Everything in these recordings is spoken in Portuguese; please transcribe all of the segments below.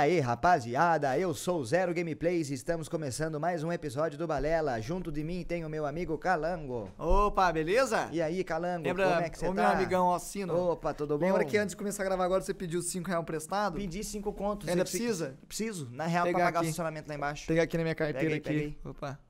aí, rapaziada? Eu sou Zero Gameplays e estamos começando mais um episódio do Balela. Junto de mim tem o meu amigo Calango. Opa, beleza? E aí, Calango, Lembra como é que você tá? O meu amigão Alcino. Opa, tudo bom? Lembra que antes de começar a gravar agora você pediu 5 reais emprestado? Pedi 5 contos. Ainda precisa? Preciso, na real, Pega pra pagar aqui. o funcionamento lá embaixo. Pega aqui na minha carteira Pega aí, aqui. Pega aí. Opa.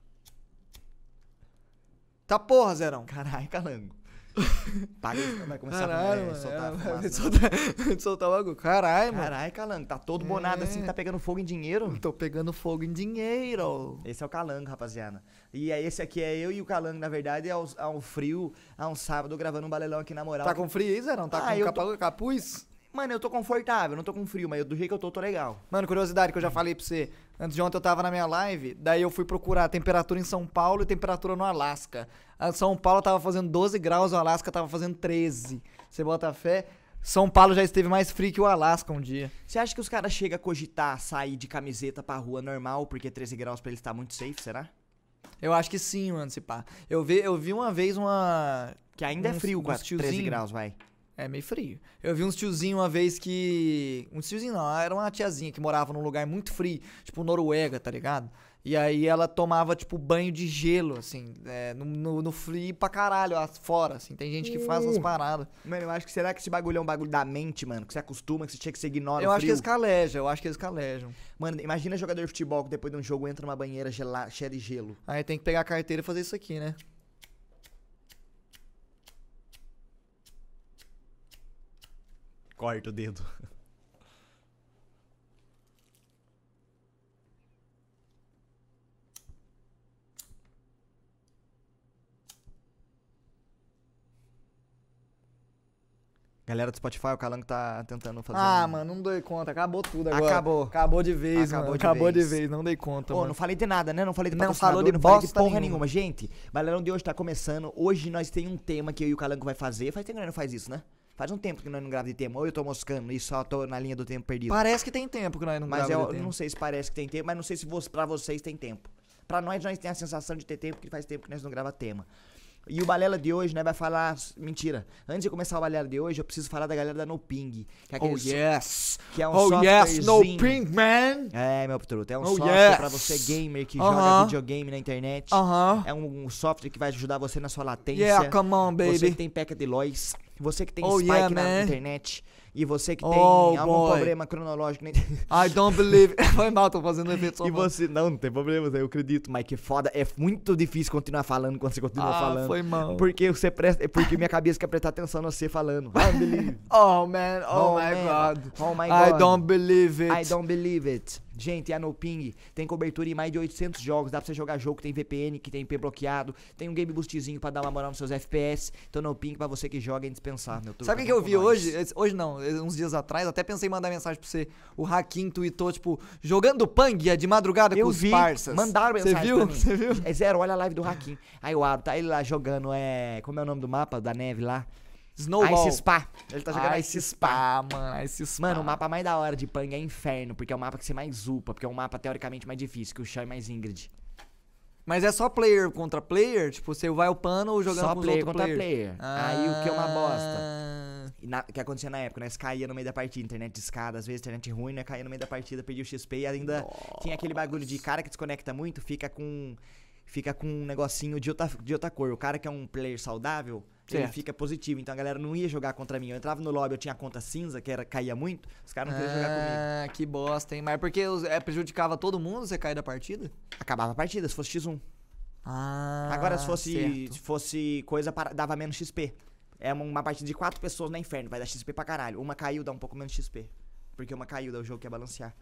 Tá porra, Zerão. Caralho, Calango. Paga, vai começar a, pagar, soltar é, Vai né? soltar, vai soltar Caralho, mano. Caralho, Calango, tá todo bonado assim, é. assim, tá pegando fogo em dinheiro? Tô pegando fogo em dinheiro. Esse é o Calango, rapaziada. E aí, esse aqui é eu e o Calango, na verdade, é um, frio, é um sábado, gravando um balelão aqui na moral. Tá com frio aí, Zé? Não? Tá ah, com capa, tô... capuz? Mano, eu tô confortável, não tô com frio, mas eu, do jeito que eu tô, tô legal. Mano, curiosidade que eu já falei pra você. Antes de ontem eu tava na minha live, daí eu fui procurar temperatura em São Paulo e temperatura no Alasca. A São Paulo tava fazendo 12 graus, o Alasca tava fazendo 13. Você bota fé? São Paulo já esteve mais frio que o Alasca um dia. Você acha que os caras chegam a cogitar sair de camiseta pra rua normal, porque 13 graus pra eles tá muito safe, será? Eu acho que sim, mano, se pá. Eu vi, eu vi uma vez uma. Que ainda um, é frio, um 13 graus, vai. É meio frio. Eu vi uns tiozinho uma vez que. Um tiozinho não, era uma tiazinha que morava num lugar muito frio, tipo Noruega, tá ligado? E aí ela tomava, tipo, banho de gelo, assim, é, no, no, no, frio pra caralho, fora, assim. Tem gente que faz umas uh. paradas. Mano, eu acho que será que esse bagulho é um bagulho da mente, mano? Que você acostuma, que você tinha que se ignora Eu acho frio? que eles calejam, eu acho que eles calejam. Mano, imagina jogador de futebol que depois de um jogo entra numa banheira cheia de gelo. Aí tem que pegar a carteira e fazer isso aqui, né? Corta o dedo. Galera do Spotify, o Calango tá tentando fazer. Ah, um... mano, não dei conta. Acabou tudo agora. Acabou. Acabou de vez, Acabou mano. De Acabou vez. de vez, não dei conta. Pô, mano. não falei de nada, né? Não falei de Não falou de não falei de porra nenhuma. nenhuma. Gente, Bailão de hoje tá começando. Hoje nós tem um tema que eu e o Calango vai fazer. Faz tempo que não faz isso, né? Faz um tempo que nós não grava de tema. Ou eu tô moscando e só tô na linha do tempo perdido. Parece que tem tempo que nós não mas é eu, não sei se parece que tem tempo, mas não sei se você, pra vocês tem tempo. Pra nós, nós tem a sensação de ter tempo, que faz tempo que nós não grava tema. E o Balela de hoje, né, vai falar. Mentira. Antes de começar o Balela de hoje, eu preciso falar da galera da Ping. Que é oh, yes! Que é um oh, yes, no ping man! É, meu truto. É um oh, software yes. pra você, gamer, que uh -huh. joga videogame na internet. Uh -huh. É um, um, software que vai ajudar você na sua latência. Yeah, come on, baby. Você que tem peca de lois. Você que tem oh, spike yeah, na internet e você que tem oh, algum boy. problema cronológico. Nem... I don't believe. Foi mal, tô fazendo efeito só. E você. Não, não tem problema, eu acredito. Mas que foda. É muito difícil continuar falando quando você continua ah, falando. Foi mal. Porque você presta. É porque minha cabeça quer prestar atenção no você falando. I don't believe. oh, man. Oh, oh my man. god. Oh my god. I don't believe it. I don't believe it. Gente, a é NoPing tem cobertura em mais de 800 jogos. Dá pra você jogar jogo que tem VPN, que tem IP bloqueado. Tem um game boostzinho pra dar uma moral nos seus FPS. Então, NoPing pra você que joga é indispensável. Sabe o que eu vi mais. hoje? Hoje não, eh, uns dias atrás. Até pensei em mandar mensagem pra você. O Hakim tweetou, tipo, jogando Pang é de madrugada eu com os vi, parças. Mandaram mensagem Você viu? Pra Você viu? É zero, olha a live do Hakim. Aí o Ado tá ele lá jogando, é... Como é o nome do mapa? Da neve lá? Snowball. Ice Spa. Ele tá jogando Ice, Ice Spa. Spa, mano. Ice Spa. Mano, o mapa mais da hora de Pang é Inferno, porque é o mapa que você mais upa, porque é um mapa teoricamente mais difícil, que o chão é mais Ingrid. Mas é só player contra player? Tipo, você vai upando ou jogando só com player contra player? player. Ah. Aí o que é uma bosta. Ah. E na, que acontecia na época, nós né? caía no meio da partida, internet escada, às vezes internet ruim, né? Caía no meio da partida, perdia o XP e ainda Nossa. tinha aquele bagulho de cara que desconecta muito, fica com fica com um negocinho de outra, de outra cor. O cara que é um player saudável, certo. ele fica positivo. Então a galera não ia jogar contra mim. Eu entrava no lobby, eu tinha a conta cinza, que era caía muito, os caras não ah, queriam jogar comigo. Ah, que bosta, hein? Mas porque é, prejudicava todo mundo você cair da partida? Acabava a partida, se fosse X1. Ah, Agora, se fosse, se fosse coisa, para, dava menos XP. É uma, uma partida de quatro pessoas no inferno, vai dar XP pra caralho. Uma caiu, dá um pouco menos XP. Porque uma caiu, dá o jogo que é balancear.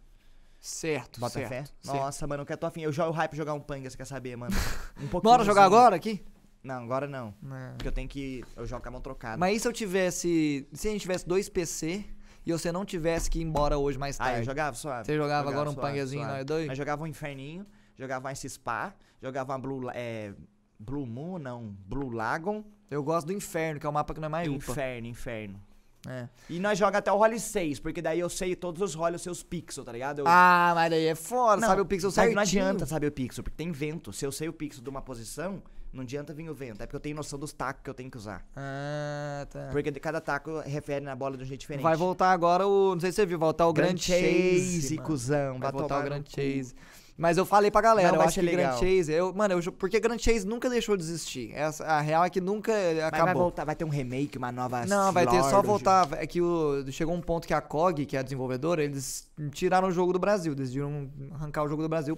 Certo, Bota certo, fé. Certo. Nossa, mano, quer quero tô afim. Eu jogo o hype jogar um panga, você quer saber, mano? Um pouquinho. Bora jogar assim. agora aqui? Não, agora não. É. Porque eu tenho que. Eu jogo com a mão trocada. Mas e se eu tivesse. Se a gente tivesse dois PC e você não tivesse que ir embora hoje mais tarde? Ah, eu jogava só Você jogava, jogava agora suave, um panguezinho, nós dois? Mas jogava um inferninho, jogava um spa, jogava uma Blue. É, Blue Moon, não. Blue Lagon. Eu gosto do inferno, que é o mapa que não é mais Inferno, upa. inferno. É. E nós joga até o role 6, porque daí eu sei todos os roles, os seus pixels, tá ligado? Eu... Ah, mas daí é foda, não, sabe o pixel certinho. Não adianta saber o pixel, porque tem vento. Se eu sei o pixel de uma posição, não adianta vir o vento. É porque eu tenho noção dos tacos que eu tenho que usar. Ah, tá. Porque cada taco refere na bola de um jeito diferente. Vai voltar agora o... Não sei se você viu, voltar o Grand, Grand Chase, chase cuzão. Vai, vai voltar o Grand Chase. Cu. Mas eu falei pra galera, não, eu acho que, Grand Chase. Eu, mano, eu, porque Grand Chase nunca deixou de existir. Essa, a real é que nunca acabou. Eh, Mas vai voltar, vai ter um remake, uma nova. Não, vai ter só voltar. É que o, chegou um ponto que a COG, que é a desenvolvedora, eles tiraram o jogo do Brasil. Decidiram arrancar o jogo do Brasil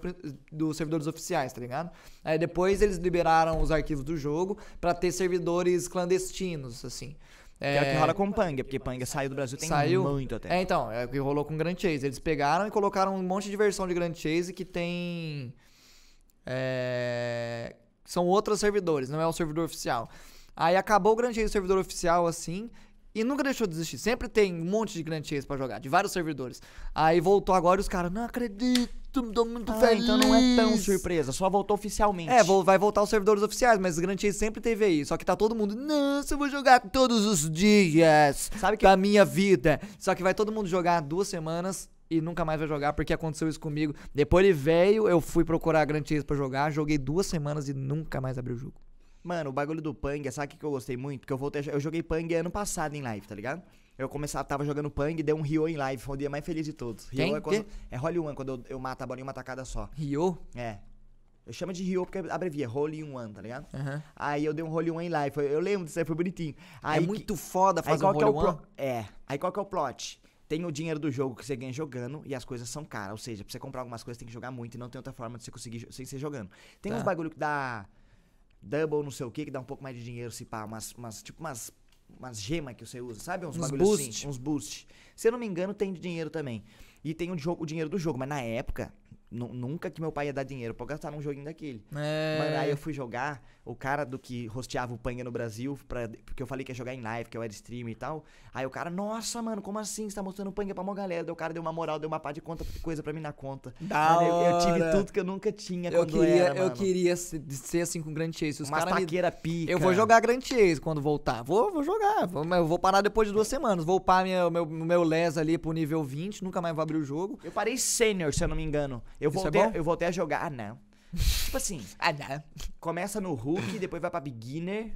dos servidores oficiais, tá ligado? Aí depois eles liberaram os arquivos do jogo para ter servidores clandestinos, assim. É, que é o que rola com Panga, porque Panga saiu do Brasil tem saiu, muito até. É, então, é o que rolou com Grand Chase. Eles pegaram e colocaram um monte de versão de Grand Chase que tem. É, são outros servidores, não é o servidor oficial. Aí acabou o Grand Chase servidor oficial, assim, e nunca deixou de desistir. Sempre tem um monte de Grand Chase pra jogar, de vários servidores. Aí voltou agora e os caras, não acredito, tô muito ah, feliz. Então não é tão surpresa, só voltou oficialmente. É, vou, vai voltar os servidores oficiais, mas Grand Chase sempre teve aí. Só que tá todo mundo, nossa, eu vou jogar todos os dias Sabe que... da minha vida. Só que vai todo mundo jogar duas semanas, e nunca mais vai jogar porque aconteceu isso comigo. Depois ele veio, eu fui procurar a Grand Chase pra jogar, joguei duas semanas e nunca mais abri o jogo. Mano, o bagulho do Pang, sabe o que, eu gostei muito? Que eu voltei. Eu joguei Pang ano passado em live, tá ligado? Eu começava, tava jogando Pang, deu um Rio em live, foi o dia mais feliz de todos. Rio é quando. É Holy One, quando eu, eu mato a bolinha uma tacada só. Rio? É. Eu chamo de Rio porque abrevia, Holy One, tá ligado? Uhum. Aí eu dei um Holy One em live, eu lembro disso aí, foi bonitinho. É aí, é muito foda fazer um é Holy é One. Pro... É, aí qual que é o plot? Tem o dinheiro do jogo que você ganha jogando e as coisas são caras. Ou seja, pra você comprar algumas coisas tem que jogar muito e não tem outra forma de você conseguir sem ser jogando. Tem tá. uns bagulho que dá double, não sei o que, que dá um pouco mais de dinheiro se pá, umas, umas tipo umas, umas gemas que você usa, sabe? Uns, uns Assim, uns boosts Se eu não me engano, tem de dinheiro também. E tem o, jogo, o dinheiro do jogo, mas na época nunca que meu pai ia dar dinheiro pra gastar num joguinho daquele. É. Mano, aí eu fui jogar, o cara do que rosteava o Panga no Brasil, pra, porque eu falei que ia jogar em live, que eu era stream e tal. Aí o cara, nossa, mano, como assim? Você tá mostrando Panga pra uma galera? o cara deu uma moral, deu uma pá de conta, coisa pra mim na conta. Da mano, eu, eu, tive tudo que eu nunca tinha eu queria, era, Eu queria ser assim com Grand Chase. Os uma taqueira me... pica. Eu vou jogar Grand Chase quando voltar. Vou, vou jogar, vou, eu vou parar depois de duas semanas. Vou upar minha, meu, meu, meu LES ali pro nível 20, nunca mais vou abrir o jogo. Eu parei sênior, se eu não me engano. Eu eu Isso é voltei, é eu voltei a jogar. Ah, não. tipo assim. Ah, não. Começa no Hulk, depois vai pra beginner.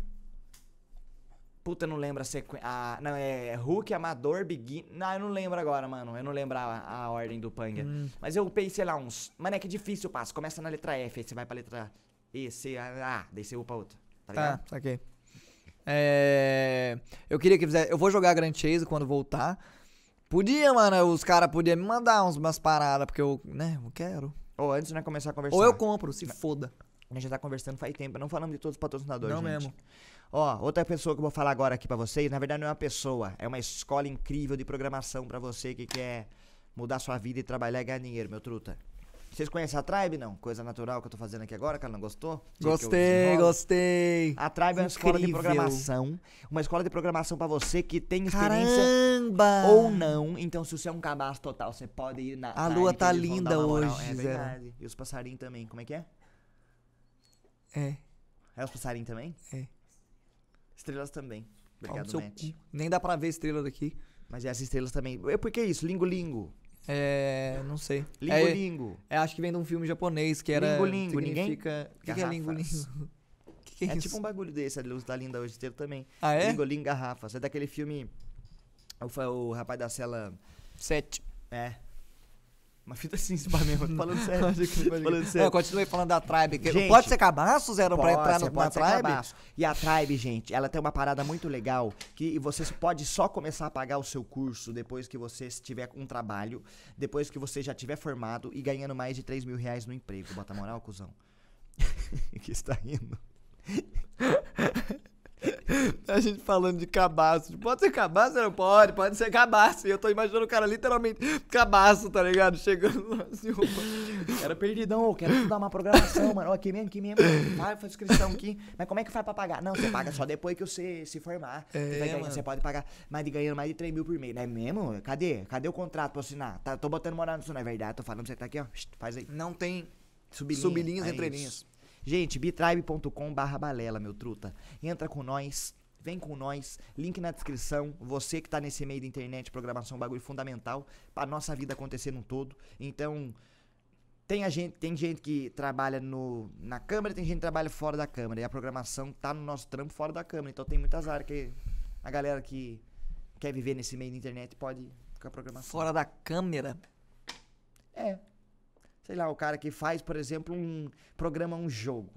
Puta, não lembro a sequência. Ah, não, é Hulk, Amador, Begin. Não, eu não lembro agora, mano. Eu não lembro a, a ordem do Panga. Hum. Mas eu upei, sei lá, uns. Mano, é que difícil o passo. Começa na letra F, aí você vai pra letra E, C, A, A. Daí você upa outra. Tá, tá ligado? Tá, saquei. É... Eu queria que fizesse. Eu vou jogar Grand Chase quando voltar. Podia, mano, os caras podiam me mandar uns, umas paradas, porque eu, né, eu quero. Ou antes de né, começar a conversar. Ou eu compro, se foda. A gente já tá conversando faz tempo, não falamos de todos os patrocinadores, Não gente. mesmo. Ó, outra pessoa que eu vou falar agora aqui para vocês, na verdade não é uma pessoa, é uma escola incrível de programação para você que quer mudar sua vida e trabalhar e ganhar dinheiro, meu truta. Vocês conhecem a Tribe, não? Coisa natural que eu tô fazendo aqui agora, cara, não gostou? Gostei, gostei. A Tribe Incrível. é uma escola de programação. Uma escola de programação para você que tem experiência Caramba. ou não. Então, se você é um cabaço total, você pode ir na. A Tribe, lua tá linda hoje, é verdade. E os passarinhos também, como é que é? É. É os passarinhos também? É. Estrelas também. Obrigado, Matt. Nem dá pra ver estrela daqui. Mas é as estrelas também. É porque é isso, lingo-lingo. É. Não sei. Lingolingo. É, é, acho que vem de um filme japonês que era. Lingolingo, ninguém? O que, é lingolingo? Que que é, é tipo um bagulho desse, a Luz da Linda hoje teve também. Ah, é? Lingolingo Garrafas. É daquele filme. O, o rapaz da cela. Sete. É. Uma fita cinza mesmo, falando sério. falando sério. Não, continuei falando da Tribe. Que gente, pode ser cabaço, Zero, pode, pra entrar numa Tribe? Cabaço. E a Tribe, gente, ela tem uma parada muito legal que você pode só começar a pagar o seu curso depois que você tiver um trabalho, depois que você já tiver formado e ganhando mais de 3 mil reais no emprego. Bota moral, cuzão. que está rindo. A gente falando de cabaço. Tipo, pode ser cabaço? Não pode, pode ser cabaço. E eu tô imaginando o cara literalmente cabaço, tá ligado? Chegando assim, opa. Era perdidão, quero estudar uma programação, mano. Aqui mesmo, aqui mesmo. Vai, faz inscrição aqui. Mas como é que faz pra pagar? Não, você paga só depois que você se formar. É, você, ganhar, você, pode pagar mais de ganhando mais de 3 mil por mês. Não é mesmo? Cadê? Cadê o contrato pra assinar? Tá, tô botando morando isso, não é verdade? Tô falando, você tá aqui, ó. Faz aí. Não tem sublinhas, sublinhas é entre linhas. Gente, bitribe.com.br balela, meu truta. Entra com nós. Vem com nós, link na descrição. Você que está nesse meio da internet, programação, é um bagulho fundamental para nossa vida acontecer no todo. Então, tem, a gente, tem gente que trabalha no, na câmera, tem gente que trabalha fora da câmera. E a programação tá no nosso trampo fora da câmera. Então tem muitas áreas que a galera que quer viver nesse meio da internet pode ficar programando. Fora da câmera? É sei lá, o cara que faz, por exemplo, um programa um jogo.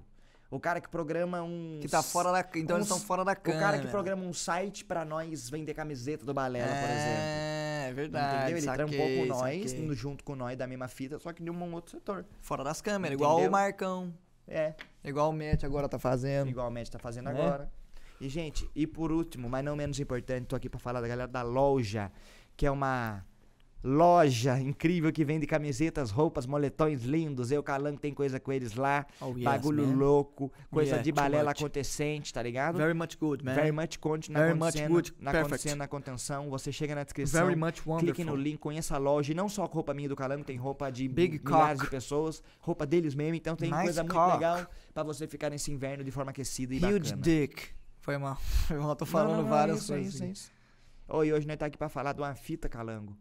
O cara que programa um. Que tá fora da. Então eles estão fora da câmera. O cara que programa um site para nós vender camiseta do Balela, é, por exemplo. É, verdade. Entendeu? Ele saquei, trampou com nós, saquei. junto com nós da mesma fita, só que de um outro setor. Fora das câmeras, Entendeu? igual o Marcão. É. Igual o Matt agora tá fazendo. Igual o Matt tá fazendo é. agora. E, gente, e por último, mas não menos importante, tô aqui para falar da galera da loja, que é uma loja incrível que vende camisetas, roupas, moletões lindos. Eu, Calango, tem coisa com eles lá. Oh, yes, bagulho man. louco, coisa yeah, de balela acontecente, tá ligado? Very much good, man. Very much good na Very much good. na acontecendo, na contenção. Você chega na descrição, Very much wonderful. clique no link, conheça a loja. E não só roupa minha do Calango, tem roupa de Big milhares cock. de pessoas, roupa deles mesmo. Então tem nice coisa cock. muito legal para você ficar nesse inverno de forma aquecida e Huge bacana. Huge dick. Foi mal. Eu tô falando não, não, é várias isso, coisas. É isso, é isso. Oi, hoje nós tá aqui para falar de uma fita, Calango.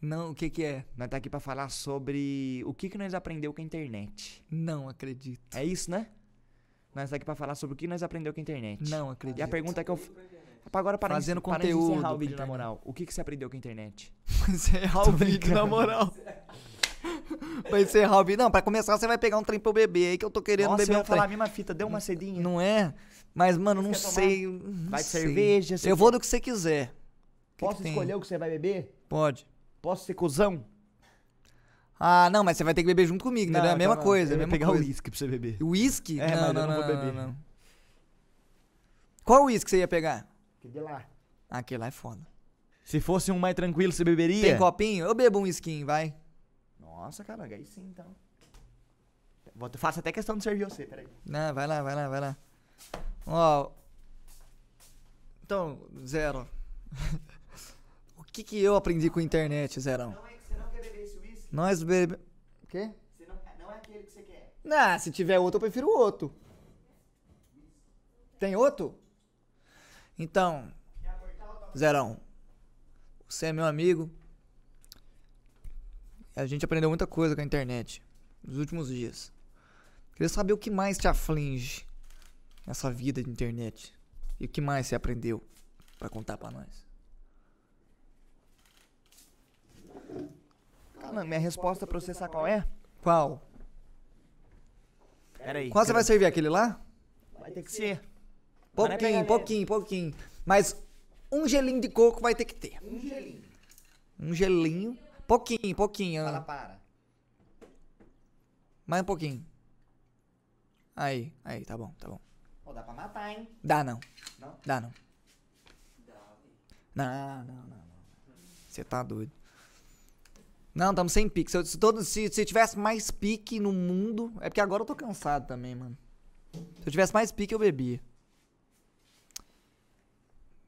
Não, o que que é? Nós tá aqui para falar sobre o que que nós aprendeu com a internet. Não acredito. É isso, né? Nós tá aqui para falar sobre o que nós aprendeu com a internet. Não acredito. E a pergunta é que eu agora para fazendo para conteúdo, encerrar o vídeo na moral. O que que você aprendeu com a internet? encerrar o vídeo na moral. pra encerrar o vídeo. Não, pra começar você vai pegar um trem pro bebê aí que eu tô querendo Nossa, beber. Nossa, eu um falar a mesma fita, deu uma cedinha. Não é? Mas, mano, não sei. Não vai de cerveja. Eu vou do que você quiser. Posso que que escolher o que você vai beber? Pode. Posso ser cuzão? Ah, não, mas você vai ter que beber junto comigo, né? é a mesma não, tá coisa. Eu é a mesma pegar coisa. o uísque pra você beber. Uísque? É, não, mas não, eu não, vou beber. Não, Qual uísque você ia pegar? Aquele lá. Aquele lá é foda. Se fosse um mais tranquilo, você beberia? Tem copinho? Eu bebo um whisky, vai. Nossa, cara, aí sim, então. Vou, faço até questão de servir você, peraí. Não, vai lá, vai lá, vai lá. Ó. Então, zero. que, que eu aprendi com a internet, Zerão? Não é que você não quer beber esse uísque? Nós bebe... O quê? Você não, não é aquele que você quer. Ah, se tiver outro, eu prefiro outro. Tem outro? Então, Zerão, você é meu amigo. A gente aprendeu muita coisa com a internet nos últimos dias. Queria saber o que mais te aflige nessa vida de internet. E o que mais você aprendeu para contar para nós. Não, minha resposta pra você sabe qual é? Qual? Peraí. Qual você vai servir? Aquele lá? Vai ter que ser. Pouquinho, é pouquinho, pouquinho. Mas um gelinho de coco vai ter que ter. Um gelinho. Um gelinho. Pouquinho, pouquinho. Fala, para. Mais um pouquinho. Aí, aí, tá bom, tá bom. Pô, dá pra matar, hein? Dá não. Não? Dá não. Dá. Não, não, não. Você tá doido. Não, estamos sem pique. Se eu, se, todo, se, se eu tivesse mais pique no mundo. É porque agora eu tô cansado também, mano. Se eu tivesse mais pique, eu bebia.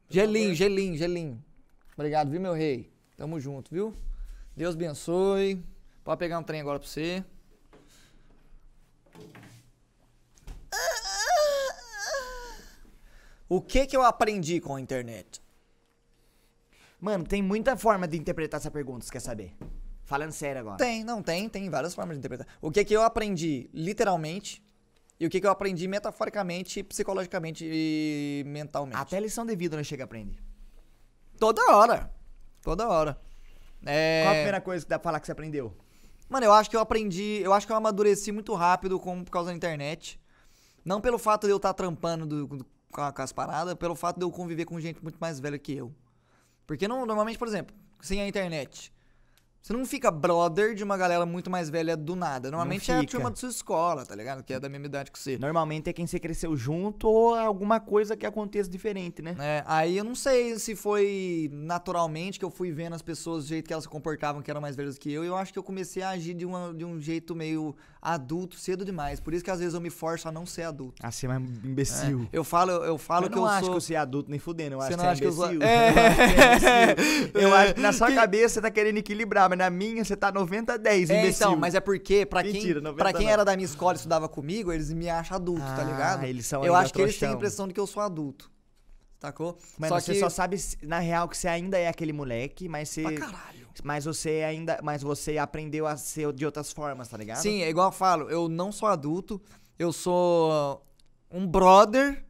Gelinho, gelinho, gelinho. Obrigado, viu, meu rei? Tamo junto, viu? Deus abençoe. Pode pegar um trem agora pra você. O que que eu aprendi com a internet? Mano, tem muita forma de interpretar essa pergunta, você quer saber? Falando sério agora. Tem, não tem, tem várias formas de interpretar. O que é que eu aprendi literalmente e o que é que eu aprendi metaforicamente, psicologicamente e mentalmente. Até lição de vida não chega a aprender. Toda hora. Toda hora. É... Qual a primeira coisa que dá pra falar que você aprendeu? Mano, eu acho que eu aprendi, eu acho que eu amadureci muito rápido com, por causa da internet. Não pelo fato de eu estar tá trampando do, do, com, as paradas, pelo fato de eu conviver com gente muito mais velha que eu. Porque não, normalmente, por exemplo, sem a internet, você não fica brother de uma galera muito mais velha do nada. Normalmente é a turma da sua escola, tá ligado? Que é da mesma idade que você. Normalmente é quem você cresceu junto ou alguma coisa que aconteça diferente, né? É, aí eu não sei se foi naturalmente que eu fui vendo as pessoas do jeito que elas se comportavam, que eram mais velhas que eu, e eu acho que eu comecei a agir de, uma, de um jeito meio adulto cedo demais. Por isso que às vezes eu me forço a não ser adulto. A ser mais imbecil. É. Eu falo, eu falo eu que eu sou. Eu não acho que eu sou adulto nem fudendo. Eu você acho não que, é acha que eu sou. É. Eu é acho que na sua cabeça você tá querendo equilibrar, mas na minha você tá 90 a 10, imbecil. então, mas é porque, pra quem, Mentira, 90, pra quem era da minha escola e estudava comigo, eles me acham adulto, tá ah, tá ligado? Eles são eu acho que eles têm a impressão de que eu sou adulto. Sacou? Mas só você que... só sabe, na real, que você ainda é aquele moleque, mas você. Pra caralho. Mas você ainda. Mas você aprendeu a ser de outras formas, tá ligado? Sim, é igual eu falo, eu não sou adulto, eu sou um brother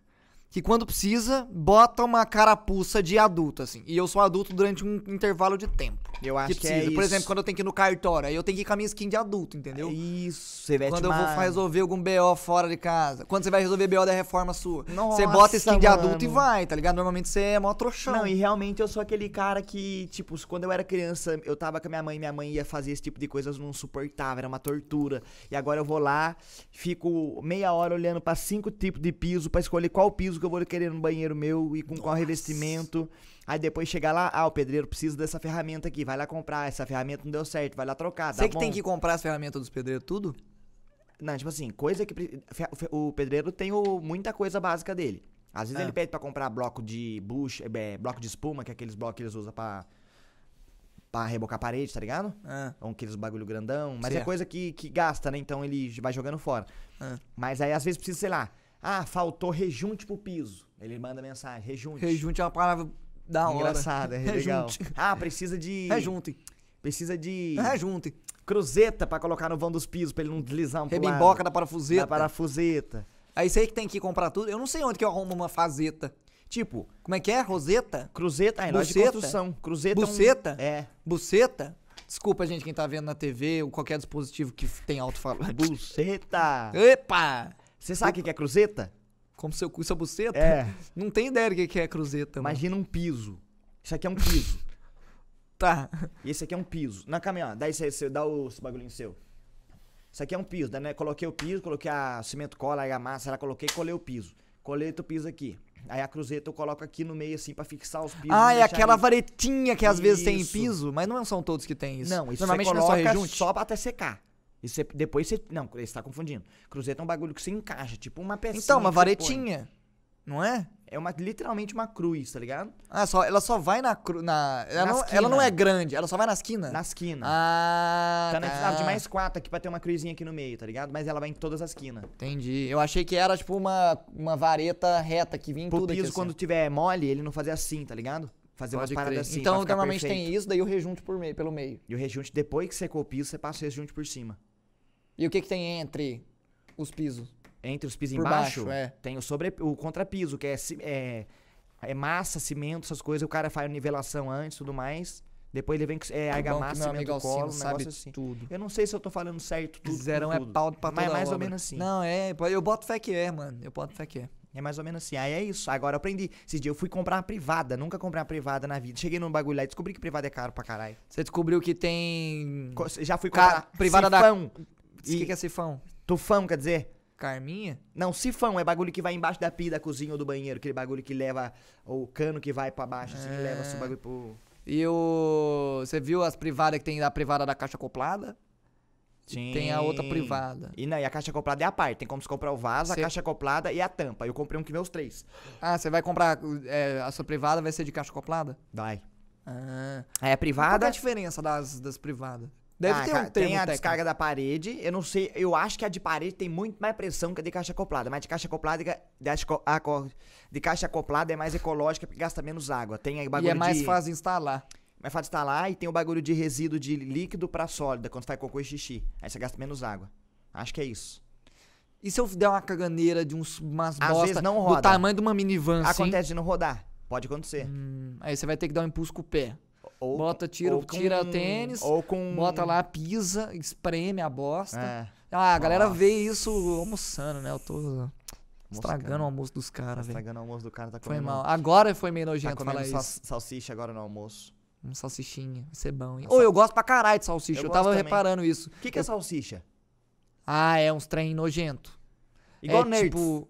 que quando precisa, bota uma carapuça de adulto, assim. E eu sou adulto durante um intervalo de tempo. Eu acho que, que é isso. Por exemplo, quando eu tenho que ir no cartório, aí eu tenho que ir com a minha skin de adulto, entendeu? É isso, você veste Quando eu vou resolver algum BO fora de casa. Quando você vai resolver BO da reforma sua. Nossa, você bota skin mano. de adulto e vai, tá ligado? Normalmente você é mó trouxão. Não, e realmente eu sou aquele cara que, tipo, quando eu era criança, eu tava com a minha mãe, minha mãe ia fazer esse tipo de coisa, eu não suportava, era uma tortura. E agora eu vou lá, fico meia hora olhando para cinco tipos de piso para escolher qual piso que eu vou querer no banheiro meu e com Nossa. qual revestimento. Aí depois chegar lá, ah, o pedreiro precisa dessa ferramenta aqui, vai vai lá comprar, essa ferramenta não deu certo, vai lá trocar. Você que bom. tem que comprar as ferramentas dos pedreiros tudo? Não, tipo assim, coisa que. O pedreiro tem o, muita coisa básica dele. Às vezes é. ele pede pra comprar bloco de bush, é, bloco de espuma, que é aqueles blocos que eles usam pra, pra rebocar a parede, tá ligado? É. Ou aqueles bagulho grandão. Mas certo. é coisa que, que gasta, né? Então ele vai jogando fora. É. Mas aí às vezes precisa, sei lá. Ah, faltou rejunte pro piso. Ele manda mensagem, rejunte. Rejunte é uma palavra da hora. Engraçado, é, legal. Ah, precisa de. É junte. Precisa de. É junte. Cruzeta pra colocar no vão dos pisos pra ele não deslizar um Rebimboca lado. da parafuseta. Da parafuseta. É aí você que tem que comprar tudo. Eu não sei onde que eu arrumo uma fazeta. Tipo, como é que é? Roseta? Cruzeta, é Buceta. de construção. Cruzeta. Buceta? É. Um... é. Buceta? Desculpa, gente, quem tá vendo na TV ou qualquer dispositivo que tem alto-falante. Buceta! Epa! Você sabe o que é cruzeta? Como seu cu e sua buceta? É. Não tem ideia do é, que é cruzeta, mano. Imagina um piso. Isso aqui é um piso. tá. E esse aqui é um piso. Na caminhada, dá esse, esse, dá o, esse bagulhinho seu. Isso aqui é um piso, né? Coloquei o piso, coloquei a cimento cola, aí a massa, ela coloquei e colei o piso. Colei o piso aqui. Aí a cruzeta eu coloco aqui no meio, assim, pra fixar os pisos. Ah, é aquela varetinha que às isso. vezes tem piso, mas não são todos que tem isso. Não, isso Normalmente você coloca é só, rejunte. só pra até secar. E cê, depois você. Não, você tá confundindo. Cruzeta é um bagulho que se encaixa, tipo uma pecinha. Então, uma varetinha. Não é? É uma, literalmente uma cruz, tá ligado? Ah, só, ela só vai na cruz. Na, ela, na não, ela, não, é grande, ela só vai na esquina? Na esquina. Ah. Tá, na tá. na de mais quatro aqui pra ter uma cruzinha aqui no meio, tá ligado? Mas ela vai em todas as esquinas. Entendi. Eu achei que era tipo uma, uma vareta reta que vinha em Pro tudo piso, aqui, assim. quando tiver mole, ele não fazer assim, tá ligado? fazer umas paradas assim. Então, normalmente perfeito. tem isso, daí o rejunte por meio, pelo meio. E o rejunte, depois que secou o piso, você passa o rejunte por cima. E o que, que tem entre os pisos? Entre os pisos Por embaixo, baixo, é. tem o, sobre, o contrapiso, que é, é, é massa, cimento, essas coisas. O cara faz nivelação antes e tudo mais. Depois ele vem com é, é argamassa, cimento, colo, um sabe assim. tudo. Eu não sei se eu tô falando certo tudo. Zerão é pau pra Mas é mais obra. ou menos assim. Não, é, eu boto fé que é, mano. Eu boto fé que é. É mais ou menos assim. Aí é isso. Agora eu aprendi. Esse dia eu fui comprar uma privada. Nunca comprei uma privada na vida. Cheguei num bagulho lá e descobri que privada é caro pra caralho. Você descobriu que tem. já fui comprar. Ca... Privada Cifão. da. O que, que é sifão? Tufão, quer dizer? Carminha? Não, sifão é bagulho que vai embaixo da pia da cozinha ou do banheiro, aquele bagulho que leva o cano que vai para baixo, assim, que leva o é. bagulho pro. E o. Você viu as privadas que tem a privada da caixa acoplada? Sim. Tem a outra privada. E não, e a caixa acoplada é a parte. Tem como você comprar o vaso, Cê... a caixa acoplada e a tampa. Eu comprei um que meus três. Ah, você vai comprar. É, a sua privada vai ser de caixa acoplada? Vai. Ah. é a privada. Qual é a diferença das, das privadas? Deve ah, ter um termo Tem a técnico. descarga da parede. Eu não sei, eu acho que a de parede tem muito mais pressão que a de caixa acoplada. Mas de caixa acoplada, de, de caixa acoplada é mais ecológica porque gasta menos água. Tem aí bagulho e é mais de... fácil instalar. É mais fácil instalar e tem o bagulho de resíduo de líquido para sólida quando faz cocô e xixi. Aí você gasta menos água. Acho que é isso. E se eu der uma caganeira de uns, umas Às bosta vezes não roda. do tamanho de uma minivan assim? Acontece de não rodar. Pode acontecer. Hum, aí você vai ter que dar um impulso com o pé. Ou, bota, tira, ou tira tênis, ou com... bota lá, pisa, espreme a bosta. É. Ah, a galera vê isso almoçando, né? Eu tô estragando o almoço dos caras, velho. Estragando o almoço do cara, tá Foi mal. Agora foi meio nojento tá falar isso. salsicha agora no almoço. Um salsichinha, vai ser bom, hein? Ô, oh, eu gosto pra caralho de salsicha, eu, eu tava também. reparando isso. O que, que é salsicha? Ah, é uns trem nojento. Igual é, nerds. tipo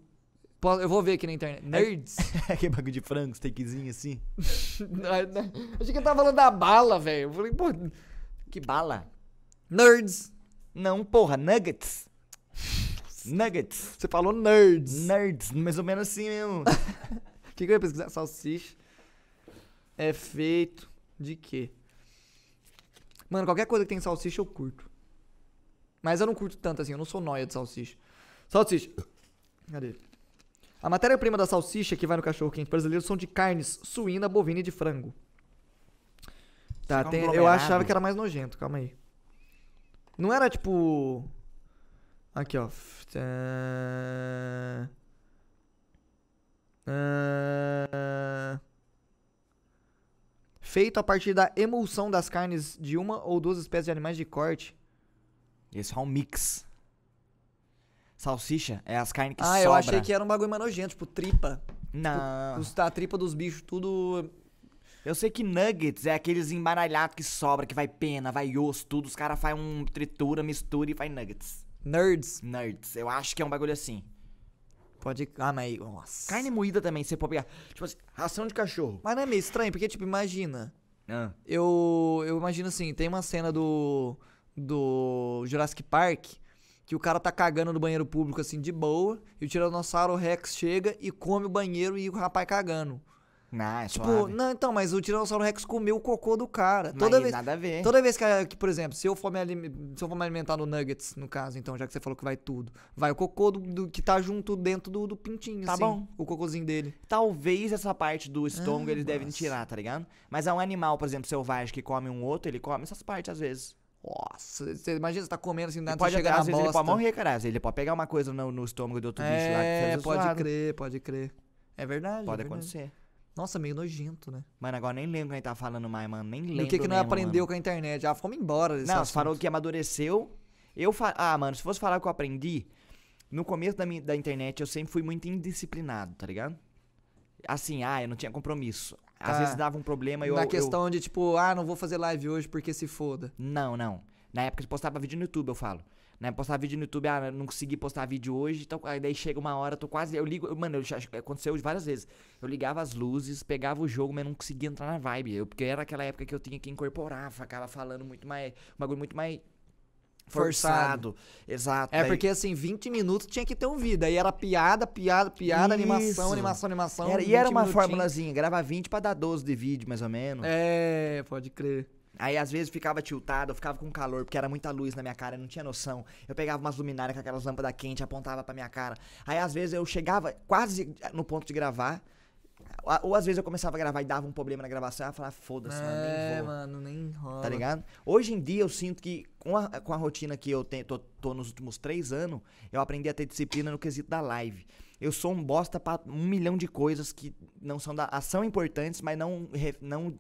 eu vou ver aqui na internet. Nerds. É, que é bagulho de frango, steakzinho assim. Achei que eu tava falando da bala, velho. Eu falei, pô. Que bala? Nerds. Não, porra, nuggets. Nuggets. Você falou nerds. Nerds, mais ou menos assim mesmo. O que, que eu ia pesquisar? Salsicha. É feito de quê? Mano, qualquer coisa que tem salsicha eu curto. Mas eu não curto tanto assim, eu não sou noia de salsicha. Salsicha. Cadê? A matéria-prima da salsicha que vai no cachorro-quente brasileiro são de carnes suína, bovina e de frango. Tá, tem, eu achava que era mais nojento, calma aí. Não era tipo. Aqui, ó. Uh... Feito a partir da emulsão das carnes de uma ou duas espécies de animais de corte. Isso é um mix. Salsicha é as carnes que ah, sobra. Ah, eu achei que era um bagulho mais nojento, tipo tripa. Tipo, não. Tipo, a tripa dos bichos, tudo. Eu sei que nuggets é aqueles embaralhados que sobra, que vai pena, vai osso, tudo. Os caras fazem um tritura, mistura e faz nuggets. Nerds. Nerds. Eu acho que é um bagulho assim. Pode. Ah, mas. Nossa. Carne moída também, você pode pegar. Tipo assim, ração de cachorro. Mas não é meio estranho, porque, tipo, imagina. Ah. Eu. Eu imagino assim, tem uma cena do. Do Jurassic Park que o cara tá cagando no banheiro público assim de boa, e o Tiranossauro Rex chega e come o banheiro e o rapaz cagando. Não, é tipo, suave. não, então, mas o Tiranossauro Rex comeu o cocô do cara. Toda mas vez, nada a ver. Toda vez que, ah, que por exemplo, se eu, for me se eu for me alimentar no Nuggets, no caso, então, já que você falou que vai tudo, vai o cocô do, do que tá junto dentro do, do pintinho, Tá assim, bom. O cocôzinho dele. Talvez essa parte do estômago ah, eles nossa. devem tirar, tá ligado? Mas é um animal, por exemplo, selvagem que come um outro, ele come essas partes às vezes. Nossa, você imagina, você tá comendo assim, nada pode chegar às vezes bosta. ele pode morrer, caralho. ele pode pegar uma coisa no, no estômago do outro é, bicho lá. É, pode zoado. crer, pode crer. É verdade. Pode é verdade. acontecer. Nossa, meio nojento, né? Mano, agora nem lembro quem tá falando mais, mano. Nem lembro. E o que que não aprendeu mano. com a internet? Ah, fomos embora desse Não, assunto. você falou que amadureceu. Eu fa... Ah, mano, se fosse falar que eu aprendi, no começo da, minha, da internet eu sempre fui muito indisciplinado, tá ligado? Assim, ah, eu não tinha compromisso. Às vezes ah, dava um problema e eu. Na questão eu... de tipo, ah, não vou fazer live hoje porque se foda. Não, não. Na época de postava vídeo no YouTube, eu falo. Né, postar vídeo no YouTube, ah, não consegui postar vídeo hoje, então aí daí chega uma hora, tô quase, eu ligo, eu, mano, eu já, aconteceu várias vezes. Eu ligava as luzes, pegava o jogo, mas não conseguia entrar na vibe, eu, porque era aquela época que eu tinha que incorporar, ficava falando muito mais, um bagulho muito mais Forçado. Forçado. Exato. É daí... porque assim, 20 minutos tinha que ter um vídeo. Aí era piada, piada, piada, Isso. animação, animação, animação. Era, e era uma fórmulazinha, grava 20 para dar 12 de vídeo, mais ou menos. É, pode crer. Aí às vezes ficava tiltado, eu ficava com calor, porque era muita luz na minha cara, eu não tinha noção. Eu pegava umas luminárias com aquelas lâmpadas quentes, apontava pra minha cara. Aí às vezes eu chegava quase no ponto de gravar, ou às vezes eu começava a gravar e dava um problema na gravação, eu falava, foda-se, mano, nem é, vou. mano, nem rola. Tá ligado? Hoje em dia eu sinto que com a, com a rotina que eu tenho, tô, tô nos últimos três anos, eu aprendi a ter disciplina no quesito da live. Eu sou um bosta pra um milhão de coisas que não são da. Ah, são importantes, mas não, não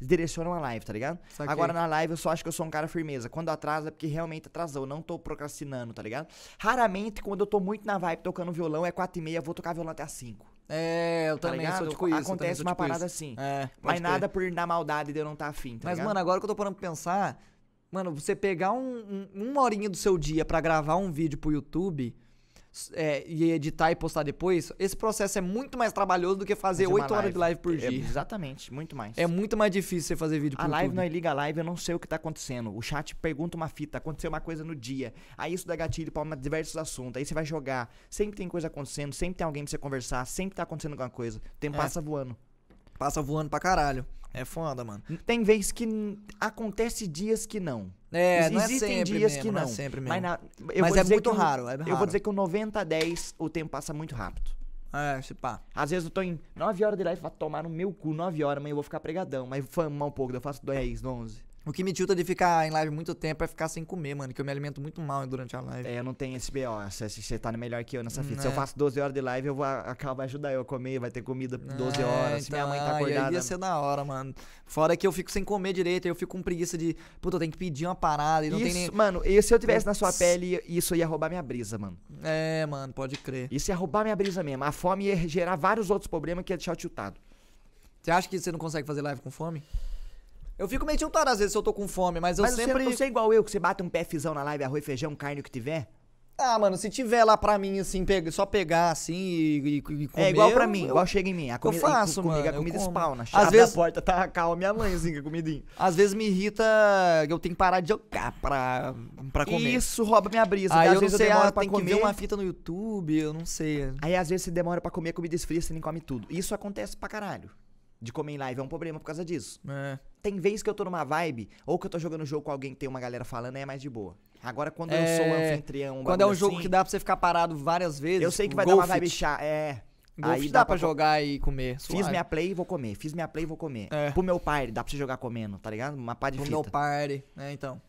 direcionam a live, tá ligado? Saquei. Agora na live eu só acho que eu sou um cara firmeza. Quando atrasa é porque realmente atrasou. Não tô procrastinando, tá ligado? Raramente, quando eu tô muito na vibe tocando violão, é quatro e meia, vou tocar violão até as cinco. É, eu tá também ligado? sou tipo isso. Acontece uma tipo parada isso. assim. É, mas nada por na maldade de eu não estar tá afim, tá Mas, ligado? mano, agora que eu tô parando pra pensar, mano, você pegar um, um, uma horinha do seu dia para gravar um vídeo pro YouTube é, e editar e postar depois, esse processo é muito mais trabalhoso do que fazer, fazer 8 horas de live por é, dia. É, exatamente, muito mais. É muito mais difícil você fazer vídeo por A live não é liga a live, eu não sei o que tá acontecendo. O chat pergunta uma fita, aconteceu uma coisa no dia. Aí isso dá gatilho pra diversos assuntos. Aí você vai jogar. Sempre tem coisa acontecendo, sempre tem alguém pra você conversar, sempre tá acontecendo alguma coisa. O tempo é. passa voando. Passa voando pra caralho. É foda, mano. Tem vezes que acontece dias que não. É, não é Existem é dias mesmo, que não, é não é sempre mesmo. Mas, na, mas é muito raro, é raro. Eu vou dizer que o 90 a 10 o tempo passa muito rápido. É, se pá. Às vezes eu tô em 9 horas de live pra tomar no meu cu 9 horas, mas eu vou ficar pregadão. Mas famar um pouco, eu faço 10, 11. O que me tilta de ficar em live muito tempo é ficar sem comer, mano. Que eu me alimento muito mal durante a live. É, eu não tenho esse BO. Você tá melhor que eu nessa fita. se eu né. faço 12 horas de live, eu vou, acabar ajudar eu a comer, vai ter comida 12 né, não horas. se minha mãe tá então, acordada. Ia ser da hora, mano. Fora que eu fico sem comer direito, eu fico com preguiça de. Puta, eu tenho que pedir uma parada e não isso, tem nem. Mano, e se eu tivesse na sua pele, isso ia roubar minha brisa, mano. É, mano, pode crer. Isso ia roubar minha brisa mesmo. A fome ia gerar vários outros problemas que ia deixar tiltado. Você acha que você não consegue fazer live com fome? Eu fico meio tiltado às vezes se eu tô com fome, mas eu mas sempre. Você, você é igual eu, que você bate um pfzão na live, arroz, feijão, carne, o que tiver? Ah, mano, se tiver lá pra mim, assim, só pegar, assim, e, e, e comer... É igual pra mim, eu, igual chega em mim. A comida, eu faço, comigo, mano. A comida spawna. Às vezes... a porta, tá calma, minha mãe, assim, com a comidinha. Às vezes me irrita que eu tenho que parar de jogar pra, pra comer. Isso rouba minha brisa. Aí às eu vezes não sei, eu demoro ah, pra tem comer. que ver uma fita no YouTube, eu não sei. Aí às vezes você demora pra comer a comida esfria, você nem come tudo. Isso acontece pra caralho de comer em live é um problema por causa disso. É. Tem vezes que eu tô numa vibe, ou que eu tô jogando jogo com alguém que tem uma galera falando, é mais de boa. Agora, quando é... eu sou é, anfitrião, um Quando é um jogo assim, que dá pra você ficar parado várias vezes. Eu sei que vai dar uma vibe chata. É. Golf aí dá, dá pra, pra jogar e comer. Suave. Fiz minha play e vou comer. Fiz minha play e vou comer. É. Pro meu party, dá pra você jogar comendo, tá ligado? Uma pá de Pro fita. meu party, né, então.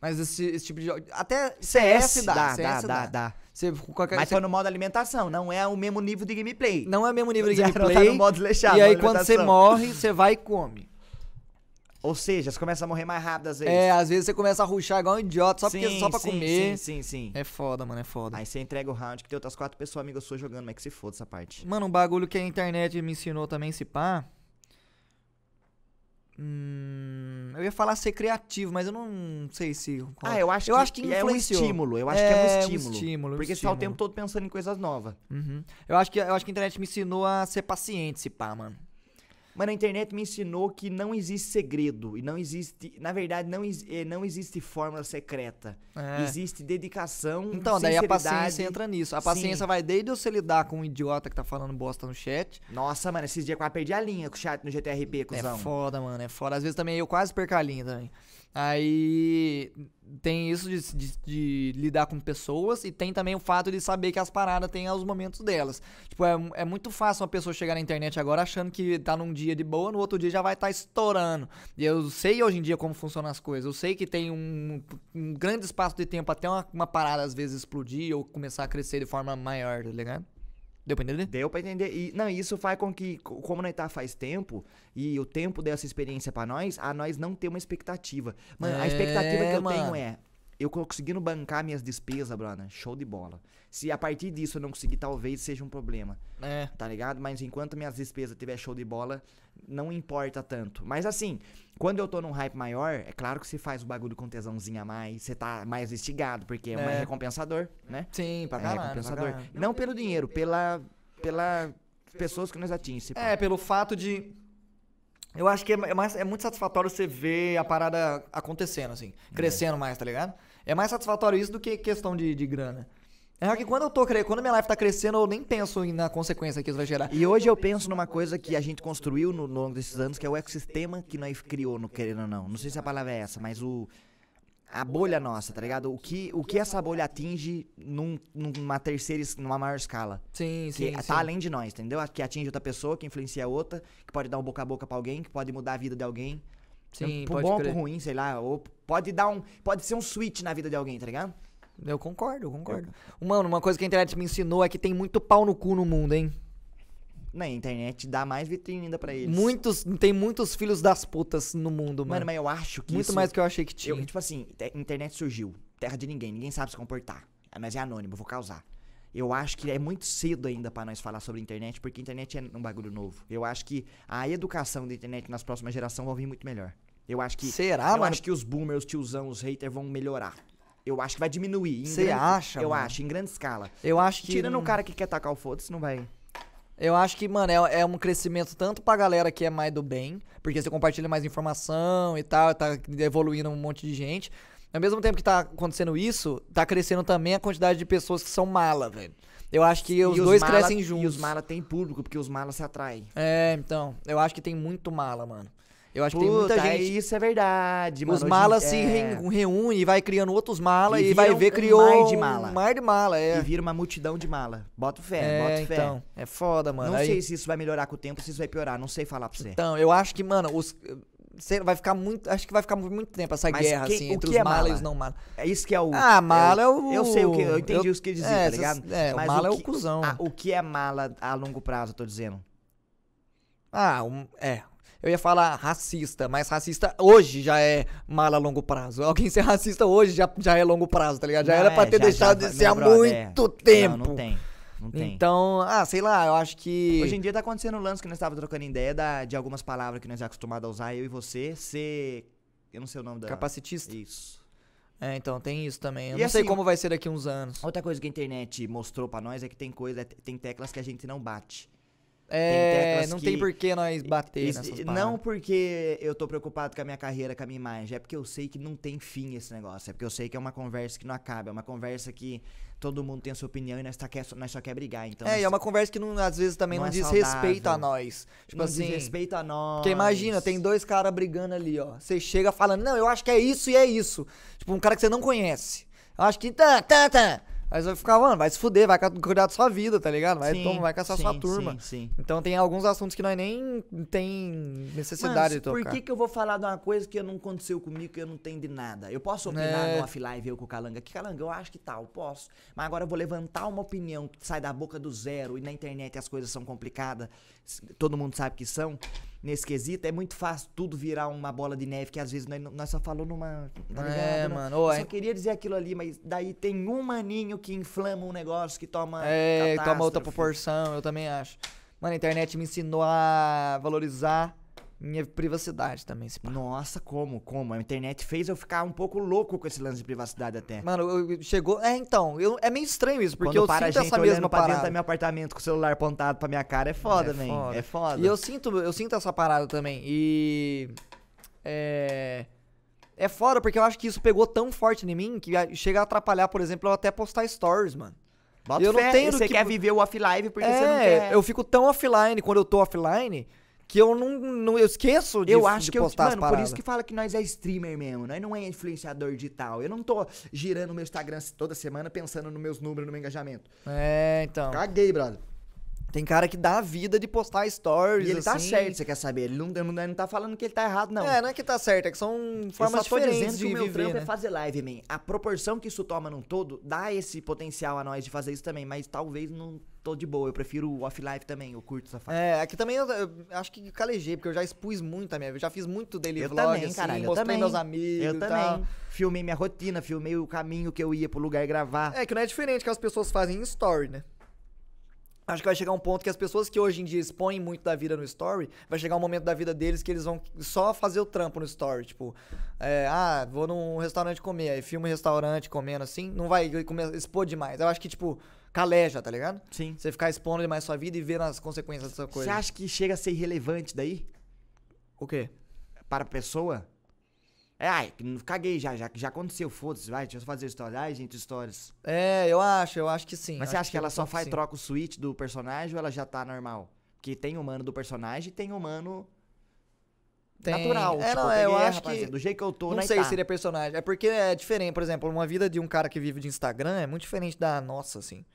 Mas esse, esse tipo de jogo. Até CS, CS é dá, dá, é CS dá, dá, dá. Você, qualquer, Mas você... foi no modo alimentação, não é o mesmo nível de gameplay. Não é o mesmo nível de gameplay. Tá no modo leixado, e aí quando você morre, você vai e come. Ou seja, você começa a morrer mais rápido às é, vezes. É, às vezes você começa a ruxar igual um idiota só, sim, porque, só pra sim, comer. Sim, sim, sim. É foda, mano, é foda. Aí você entrega o round, que tem outras quatro pessoas amigas suas jogando, mas que se foda essa parte. Mano, um bagulho que a internet me ensinou também, se pá, Hum, eu ia falar ser criativo, mas eu não sei se. Qual. Ah, eu acho, eu que, acho que é um estímulo. Eu acho é, que é um estímulo. É, um estímulo porque um estímulo. você tá o tempo todo pensando em coisas novas. Uhum. Eu, acho que, eu acho que a internet me ensinou a ser paciente, se pá, mano. Mano, a internet me ensinou que não existe segredo. E não existe. Na verdade, não, eh, não existe fórmula secreta. É. Existe dedicação. Então, daí a paciência entra nisso. A paciência Sim. vai desde você lidar com um idiota que tá falando bosta no chat. Nossa, mano, esses dias eu quase perdi a linha com o chat no GTRP, é cuzão. É foda, mano. É foda. Às vezes também eu quase perco a linha também. Aí tem isso de, de, de, lidar com pessoas e tem também o fato de saber que as paradas têm os momentos delas. Tipo, é, é, muito fácil uma pessoa chegar na internet agora achando que tá num dia de boa, no outro dia já vai estar tá estourando. E eu sei hoje em dia como funcionam as coisas. Eu sei que tem um, um grande espaço de tempo até uma, uma parada às vezes explodir ou começar a crescer de forma maior, tá ligado? Deu pra entender? Deu pra entender. E não, isso faz com que, como nós tá faz tempo, e o tempo dessa experiência pra nós, a nós não ter uma expectativa. Mano, é, a expectativa que eu mano. tenho é, eu conseguindo bancar minhas despesas, brother, show de bola. Se a partir disso eu não conseguir, talvez seja um problema. É. Tá ligado? Mas enquanto minhas despesas tiver show de bola, não importa tanto. Mas assim, quando eu tô num hype maior, é claro que você faz o bagulho com tesãozinha a mais, você tá mais instigado, porque é, é. mais recompensador, né? Sim, pra é caralho. É recompensador. Pra não, não pelo dinheiro, pela. pela pessoas que nos atingem. É, pelo fato de. Eu acho que é, é, mais, é muito satisfatório você ver a parada acontecendo, assim, é. crescendo é. mais, tá ligado? É mais satisfatório isso do que questão de, de grana. É que quando eu tô quando minha life tá crescendo, eu nem penso na consequência que isso vai gerar. E hoje eu penso numa coisa que a gente construiu no, no longo desses anos, que é o ecossistema que nós criou, no querendo ou não. Não sei se a palavra é essa, mas o a bolha nossa, tá ligado? O que, o que essa bolha atinge num, numa terceira, numa maior escala. Sim, sim. Que sim. tá além de nós, entendeu? Que atinge outra pessoa, que influencia outra, que pode dar um boca a boca pra alguém, que pode mudar a vida de alguém. Né? Sim, pro pode bom, ou pro ruim, sei lá. Ou pode dar um. Pode ser um switch na vida de alguém, tá ligado? Eu concordo, eu concordo. Mano, uma coisa que a internet me ensinou é que tem muito pau no cu no mundo, hein? Na internet dá mais vitrine ainda pra eles. Muitos, tem muitos filhos das putas no mundo, mano. Mano, mas eu acho que. Muito isso, mais do que eu achei que tinha. Eu, tipo assim, internet surgiu, terra de ninguém, ninguém sabe se comportar. Mas é anônimo, vou causar eu acho que é muito cedo ainda para nós falar sobre internet, porque internet é um bagulho novo. Eu acho que a educação da internet nas próximas gerações vai vir muito melhor. Eu acho que. Será, eu mano? acho que os boomers, os tiozão, os haters vão melhorar. Eu acho que vai diminuir. Você acha? Eu mano? acho, em grande escala. Eu acho que. Tirando o cara que quer tacar o foda-se, não vai. Eu acho que, mano, é, é, um crescimento tanto pra galera que é mais do bem, porque você compartilha mais informação e tal, tá evoluindo um monte de gente. Ao mesmo tempo que tá acontecendo isso, tá crescendo também a quantidade de pessoas que são mala, velho. Eu acho que os, os dois mala, crescem juntos. E os mala tem público, porque os malas se atraem. É, então. Eu acho que tem muito mala, mano. Eu acho Puta, que tem muita é gente. Isso é verdade, mano. Os malas se é... reúnem e vai criando outros malas e, e vai ver, um criou. Um mar de mala. Um mar de mala, é. E vira uma multidão de mala. Bota fé, é, bota fé. Então, é foda, mano. Não Aí... sei se isso vai melhorar com o tempo, se isso vai piorar. Não sei falar pra você. Então, eu acho que, mano, os sei, vai ficar muito. Acho que vai ficar muito tempo essa Mas guerra, quem, assim, entre os é mala? malas e não mala. É isso que é o. Ah, é mala é, é o. Eu sei o que. Eu entendi eu, o que dizer, é, tá ligado? É, Mas o mala o que, é o cuzão. A, o que é mala a longo prazo, eu tô dizendo? Ah, um, é. Eu ia falar racista, mas racista hoje já é mala a longo prazo. Alguém ser racista hoje já, já é longo prazo, tá ligado? Já não era é, pra ter já, deixado já, de ser há muito tempo. Não, não tem. Não tem. Então, ah, sei lá, eu acho que. Hoje em dia tá acontecendo um lance que nós estávamos trocando ideia da, de algumas palavras que nós é acostumado a usar, eu e você, ser. Eu não sei o nome da. Capacitista? Isso. É, então tem isso também. Eu e não assim, sei como vai ser daqui uns anos. Outra coisa que a internet mostrou para nós é que tem coisa, tem teclas que a gente não bate. É, tem não que... tem por que nós bater isso, nessas Não porque eu tô preocupado com a minha carreira, com a minha imagem, é porque eu sei que não tem fim esse negócio, é porque eu sei que é uma conversa que não acaba, é uma conversa que todo mundo tem a sua opinião e nós tá só quer, nós só quer brigar. Então, é, e é uma conversa que não, às vezes também não, não é diz respeito a nós. Tipo não assim, respeito a nós. Porque imagina, tem dois caras brigando ali, ó. Você chega falando, não, eu acho que é isso e é isso. Tipo, um cara que você não conhece. Eu acho que tá, tá, tá. Aí você vai ficar, mano, vai se fuder, vai cuidar da sua vida, tá ligado? Vai, sim, toma, vai caçar sim, sua turma. Sim, sim. Então tem alguns assuntos que nós nem tem necessidade Mas de tocar. Por que, que eu vou falar de uma coisa que não aconteceu comigo, que eu não entendo de nada? Eu posso opinar é... numa live eu com o Calanga? Que Calanga, eu acho que tal, tá, posso. Mas agora eu vou levantar uma opinião que sai da boca do zero e na internet as coisas são complicadas, todo mundo sabe que são nesse quesito, é muito fácil tudo virar uma bola de neve que às vezes nós, nós só falou numa. Tá é, ligado, é, mano. eu só é... queria dizer aquilo ali, mas daí tem um maninho que inflama um negócio que toma. É, toma outra proporção, eu também acho. Mano, a internet me ensinou a valorizar minha privacidade também. Se pá. Nossa, como? Como? A internet fez eu ficar um pouco louco com esse lance de privacidade até. Mano, eu, chegou. É, então, eu, é meio estranho isso, porque Quando eu para sinto a gente essa mesma pra parada. dentro do meu apartamento com o celular apontado pra minha cara é foda, velho. É, é, foda. E eu sinto, eu sinto essa parada também. E. É. É foda, porque eu acho que isso pegou tão forte em mim que chega a atrapalhar, por exemplo, eu até postar stories, mano. Bota eu fé, não tenho você que... quer viver o offline porque é, você não é, quer. Eu fico tão offline quando eu tô offline que eu não, não eu esqueço de, eu acho de que postar eu, mano, as paradas. por isso que fala que nós é streamer mesmo, nós não é influenciador digital. Eu não tô girando meu Instagram toda semana pensando nos meus números, no meu engajamento. É, então. Caguei, brother. Tem cara que dá a vida de postar stories. E ele tá assim. tá certo, você quer saber? Ele não, não, não tá falando que ele tá errado, não. É, não é que tá certo, é que são formas diferentes de o meu trampo é né? é fazer live, man. A proporção que isso toma num todo dá esse potencial a nós de fazer isso também, mas talvez não tô de boa. Eu prefiro o off-live também, eu curto essa fase. É, aqui é também eu, eu, acho que calejei, porque eu já expus muito a minha vida. Já fiz muito daily eu vlog, também, assim, caralho, mostrei também. meus amigos eu também. Tal. Filmei minha rotina, filmei o caminho que eu ia pro lugar gravar. É, que não é diferente que as pessoas fazem em story, né? Acho que vai chegar um ponto que as pessoas que hoje em dia expõem muito da vida no story, vai chegar um momento da vida deles que eles vão só fazer o trampo no story. Tipo, é, ah, vou num restaurante comer, aí filma um restaurante comendo assim, não vai expor demais. Eu acho que, tipo, caleja, tá ligado? Sim. Você ficar expondo demais sua vida e vendo as consequências dessa coisa. Você acha que chega a ser irrelevante daí? O quê? Para a pessoa? É, ai, caguei já, já, já aconteceu, foda-se, vai, deixa eu fazer história. Ai, gente, histórias. É, eu acho, eu acho que sim. Mas acho você acha que, que ela só faz sim. troca o switch do personagem ou ela já tá normal? que tem humano do personagem e tem humano tem... natural. É, tipo, não, é, eu, acho que... Do jeito que eu tô, Não né, sei tá. se seria é personagem. É porque é diferente, por exemplo, uma vida de um cara que vive de Instagram é muito diferente da nossa, assim.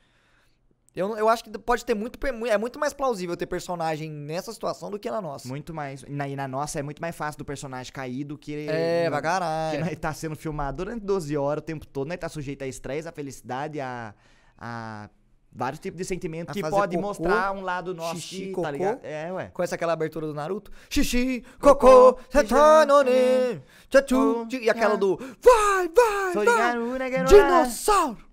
Eu, eu acho que pode ter muito. É muito mais plausível ter personagem nessa situação do que na nossa. Muito mais. Na, e na nossa é muito mais fácil do personagem cair do que. É, pra caralho. Que tá sendo filmado durante 12 horas o tempo todo, né? Tá sujeito a estresse, a felicidade, a. a vários tipos de sentimento a que pode cocô, mostrar um lado nosso xixi, que, tá cocô, tá ligado? É, ué. essa aquela abertura do Naruto? Xixi, cocô, tetanone, tchatu, e aquela ah. do vai, vai, vai, dinossauro.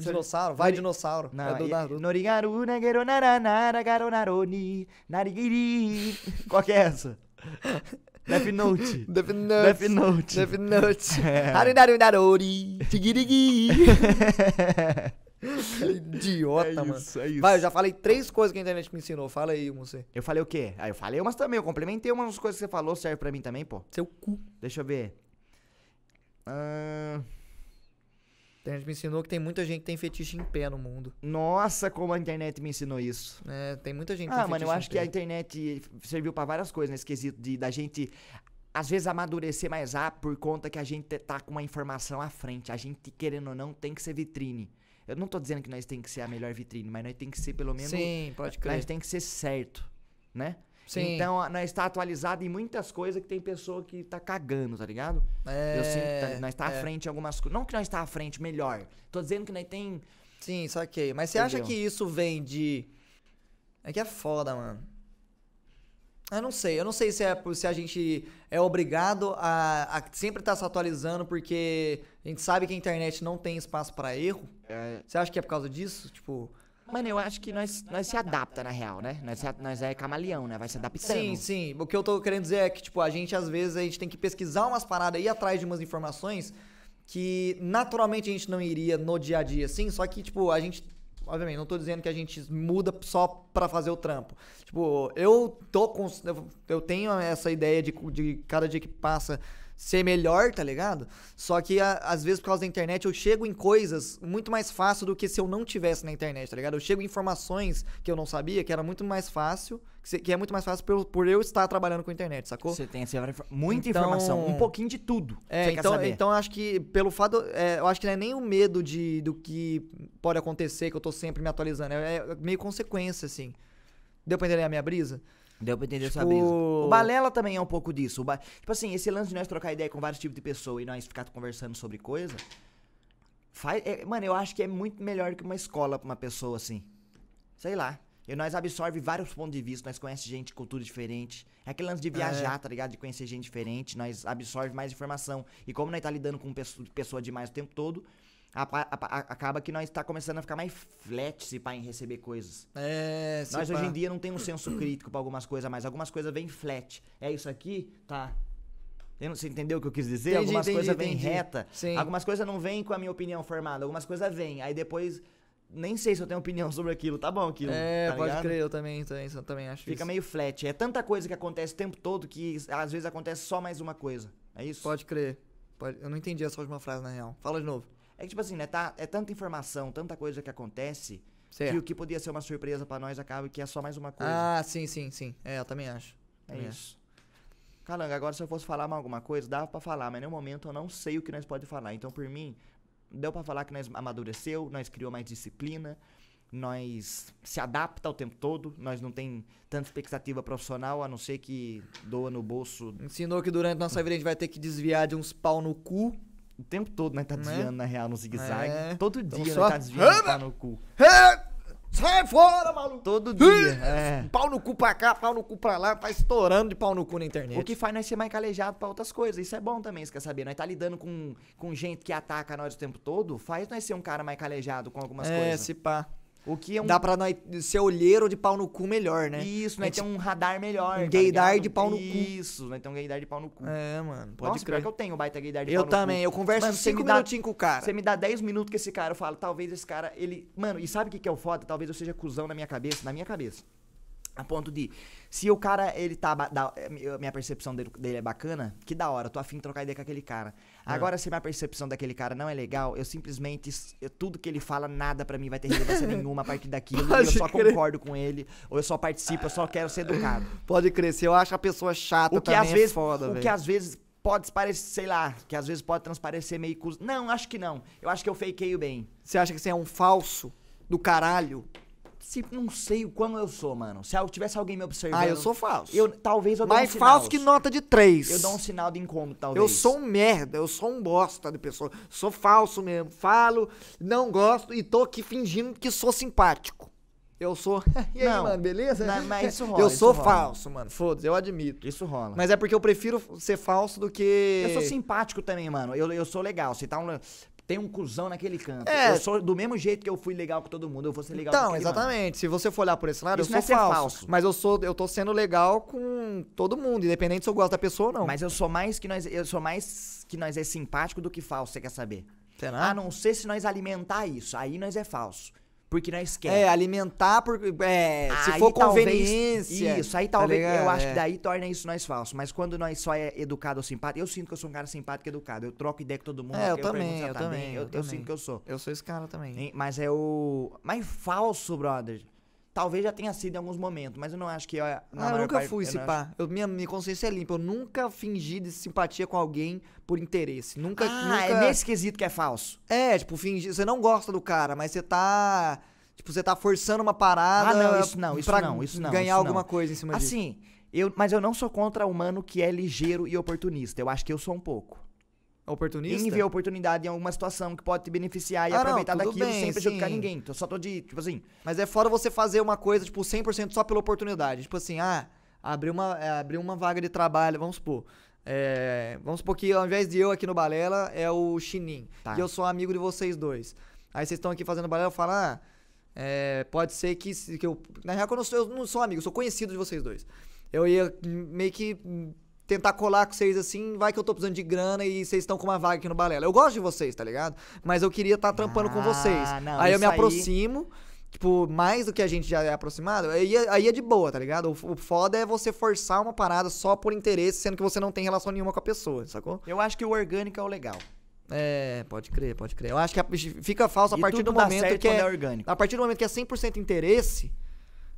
Dinossauro, vai Nori... dinossauro. Não, é do Naruto. Norigaru, Naranara, Garonaroni, Narigiri. Qual que é essa? Death Note. Death Note. Death Note. Death Note. É. Narori, Tigirigi. É idiota, é mano. Isso, é isso. Vai, eu já falei três coisas que a internet me ensinou. Fala aí, você. Eu falei o quê? Ah, eu falei umas também. Eu complementei umas coisas que você falou. Serve pra mim também, pô. Seu cu. Deixa eu ver. Ahn... Uh... A gente me ensinou que tem muita gente que tem fetiche em pé no mundo. Nossa, como a internet me ensinou isso. É, tem muita gente que Ah, tem mano, eu acho que pé. a internet serviu para várias coisas nesse né? quesito de da gente às vezes amadurecer mais rápido por conta que a gente tá com uma informação à frente. A gente querendo ou não tem que ser vitrine. Eu não tô dizendo que nós tem que ser a melhor vitrine, mas nós tem que ser pelo menos Sim, pode crer. Nós tem que ser certo, né? Sim. Então, nós né, está atualizado em muitas coisas que tem pessoa que tá cagando, tá ligado? É, Eu sinto que tá, nós está é. à frente em algumas coisas. Não que nós está à frente, melhor. Tô dizendo que nós tem... Sim, saquei. Mas você acha que isso vem de... É que é foda, mano. Eu não sei, eu não sei se, é, se a gente é obrigado a, a sempre estar tá se atualizando, porque a gente sabe que a internet não tem espaço para erro. É. Você acha que é por causa disso? Tipo, Mano, eu acho que nós, nós se adapta, na real, né? Nós, nós é camaleão, né? Vai se adaptando. Sim, sim. O que eu tô querendo dizer é que, tipo, a gente, às vezes, a gente tem que pesquisar umas paradas e ir atrás de umas informações que naturalmente a gente não iria no dia a dia, assim, só que, tipo, a gente obviamente, não tô dizendo que a gente muda só para fazer o trampo. Tipo, eu tô com. Eu tenho essa ideia de, de cada dia que passa ser melhor, tá ligado? Só que a, às vezes por causa da internet eu chego em coisas muito mais fácil do que se eu não tivesse na internet, tá ligado? Eu chego em informações que eu não sabia, que era muito mais fácil, que, que é muito mais fácil por, por, eu estar trabalhando com a internet, sacou? Você tem muita então, informação, um pouquinho de tudo. É, então, então acho que pelo fato, é, eu acho que não é nem o medo de do que pode acontecer que eu tô sempre me atualizando, é, é meio consequência assim. Deu pra entender a minha brisa? Deu pra entender tipo... essa brisa. O Balela também é um pouco disso. Ba... Tipo assim, esse lance de nós trocar ideia com vários tipos de pessoa e nós ficar conversando sobre coisa. Faz... É, mano, eu acho que é muito melhor que uma escola pra uma pessoa assim. Sei lá. E nós absorve vários pontos de vista, nós conhece gente de cultura diferente. É aquele lance de viajar, é. tá ligado? De conhecer gente diferente, nós absorve mais informação. E como nós tá lidando com pessoa, pessoa demais o tempo todo, a, a, acaba que nós está começando a ficar mais flat se pá, em receber coisas. É, se Nós pá. hoje em dia não temos um senso crítico para algumas coisas, mas algumas coisas vêm flat. É isso aqui, tá. Você entendeu o que eu quis dizer? Entendi, algumas coisas vêm reta. Sim. Algumas coisas não vêm com a minha opinião formada, algumas coisas vêm. Aí depois nem sei se eu tenho opinião sobre aquilo, tá bom aquilo. É, tá pode ligado? crer, eu também, também, eu também acho Fica isso. meio flat. É tanta coisa que acontece o tempo todo que às vezes acontece só mais uma coisa. É isso? Pode crer. Pode... Eu não entendi essa última frase, na real. Fala de novo. É que, tipo assim, né? Tá, é tanta informação, tanta coisa que acontece. Certo. Que o que podia ser uma surpresa para nós acaba que é só mais uma coisa. Ah, sim, sim, sim. É, eu também acho. É também isso. Acho. Calanga, agora se eu fosse falar alguma coisa, dava para falar, mas no momento eu não sei o que nós pode falar. Então, por mim, deu para falar que nós amadureceu, nós criou mais disciplina, nós se adapta o tempo todo, nós não tem tanta expectativa profissional, a não ser que doa no bolso. Ensinou que durante nossa vida a gente vai ter que desviar de uns pau no cu o tempo todo, né? Tá né? desviando, na real, no zigue-zague. É. Todo dia, né, só... né? Tá desviando, tá no cu. Sai fora, maluco! Todo dia. É. Pau no cu pra cá, pau no cu pra lá, tá estourando de pau no cu na internet. O que faz nós ser mais calejado pra outras coisas. Isso é bom também, você quer saber? Nós tá lidando com, com gente que ataca nós o tempo todo, faz nós ser um cara mais calejado com algumas é, coisas. É, se pá. O que é um... Dá pra nós ser olheiro de pau no cu melhor, né? Isso, né? Gente... Tem um radar melhor. Um tá gaydar de pau no cu. Isso, né? Tem um gaydar de pau no cu. É, mano. Pode Nossa, crer. que eu tenho baita gaydar de eu pau no cu. Eu também. Eu converso mano, cinco minutinhos dá... com o cara. Você me dá 10 minutos com esse cara, eu falo, talvez esse cara, ele... Mano, e sabe o que, que é o foda? Talvez eu seja cuzão na minha cabeça, na minha cabeça. A ponto de se o cara, ele tá. Da, eh, minha percepção dele, dele, é bacana, que da hora, tô afim de trocar ideia com aquele cara. É. Agora, se minha percepção daquele cara não é legal, eu simplesmente. Eu, tudo que ele fala, nada para mim vai ter relevância nenhuma a partir daquilo. Pode eu só crer. concordo com ele, ou eu só participo, eu só quero ser educado. Pode crescer, eu acho a pessoa chata, o que às é vezes, foda, O véio. que às vezes pode parecer, sei lá, que às vezes pode transparecer meio cus... Não, acho que não. Eu acho que eu fakeio bem. Você acha que você é um falso do caralho? se, tipo, não sei o quão eu sou, mano. Se eu tivesse alguém me observando. Ah, eu sou falso. Eu, talvez eu dou Mas um falso que nota de três. Eu dou um sinal de incômodo, talvez. Eu sou um merda, eu sou um bosta de pessoa. Sou falso mesmo. Falo, não gosto e tô aqui fingindo que sou simpático. Eu sou. e aí, não, mano, beleza? Não, mas isso rola. Eu sou rola. falso, mano. Foda-se, eu admito. Isso rola. Mas é porque eu prefiro ser falso do que. Eu sou simpático também, mano. Eu, eu sou legal. Se tá um tem um cuzão naquele canto. É. Eu sou do mesmo jeito que eu fui legal com todo mundo, eu vou ser legal então, Então, exatamente. Mano. Se você for olhar por esse lado, Isso eu é sou é falso, falso, Mas eu sou, eu tô sendo legal com todo mundo, independente se eu gosto da pessoa ou não. Mas eu sou mais que nós, eu sou mais que nós é simpático do que falso, você quer saber? Será? A não ser se nós alimentar isso, aí nós é falso porque nós quer. É, alimentar por, é, se for conveniência. Talvez, isso, aí tá talvez tá eu acho é. que daí torna isso nós falso. Mas quando nós só é educado ou simpático, eu sinto que eu sou um cara simpático e educado. Eu troco ideia com todo mundo. É, eu, eu também, eu, tá também, eu, eu também. Eu, sinto que eu sou. Eu sou esse cara também. Mas é o. Mas falso, brother. Talvez já tenha sido em alguns momentos, mas eu não acho que. Eu, é ah, eu nunca parte, fui, esse pá. Eu, minha, minha consciência é limpa. Eu nunca fingi de simpatia com alguém por interesse. Nunca. Ah, é nunca... é nesse quesito que é falso. É, tipo, fingir. Você não gosta do cara, mas você tá. Tipo, você tá forçando uma parada. Ah, não, isso não, isso pra não, isso não. Ganhar isso alguma não. coisa em cima disso. Assim, eu, mas eu não sou contra o humano que é ligeiro e oportunista. Eu acho que eu sou um pouco. Oportunista? Em ver oportunidade em alguma situação que pode te beneficiar e ah, aproveitar não, daquilo bem, sem prejudicar sim. ninguém. Eu só tô de, tipo assim. Mas é fora você fazer uma coisa, tipo, 100% só pela oportunidade. Tipo assim, ah, abrir uma, é, abrir uma vaga de trabalho, vamos supor. É, vamos supor que ao invés de eu aqui no Balela é o Chinin. Tá. E eu sou amigo de vocês dois. Aí vocês estão aqui fazendo Balela, eu falo, ah, é, pode ser que, que eu. Na real, eu não, sou, eu não sou amigo, eu sou conhecido de vocês dois. Eu ia meio que tentar colar com vocês assim, vai que eu tô precisando de grana e vocês estão com uma vaga aqui no Balela. Eu gosto de vocês, tá ligado? Mas eu queria estar tá trampando ah, com vocês. Não, aí eu me aí... aproximo tipo, mais do que a gente já é aproximado, aí, é, aí é de boa, tá ligado? O, o, foda é você forçar uma parada só por interesse, sendo que você não tem relação nenhuma com a pessoa, sacou? Eu acho que o orgânico é o legal. É, pode crer, pode crer. Eu acho que a, fica falso a partir do momento que é, é, orgânico. A partir do momento que é 100% interesse,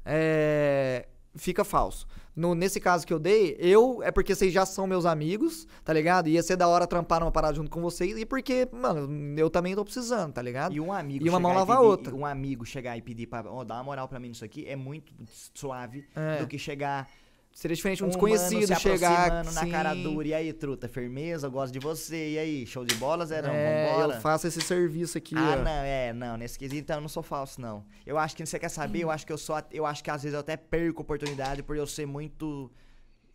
é, fica falso. No, nesse caso que eu dei, eu é porque vocês já são meus amigos, tá ligado? Ia ser da hora trampar uma parada junto com vocês e porque, mano, eu também tô precisando, tá ligado? E um amigo e uma mão lava a outra. Um amigo chegar e pedir pra, ó, oh, dá uma moral pra mim nisso aqui é muito suave é. do que chegar Seria diferente um, um desconhecido chegar. na sim. cara assim. dura. E aí, truta, firmeza, eu gosto de você. E aí, show de bola, Zerão? É, Vambora. Eu faço esse serviço aqui. Ah, ó. não, é, não. Nesse quesito, então, eu não sou falso, não. Eu acho que você quer saber, eu acho que eu sou. Eu acho que às vezes eu até perco oportunidade por eu ser muito.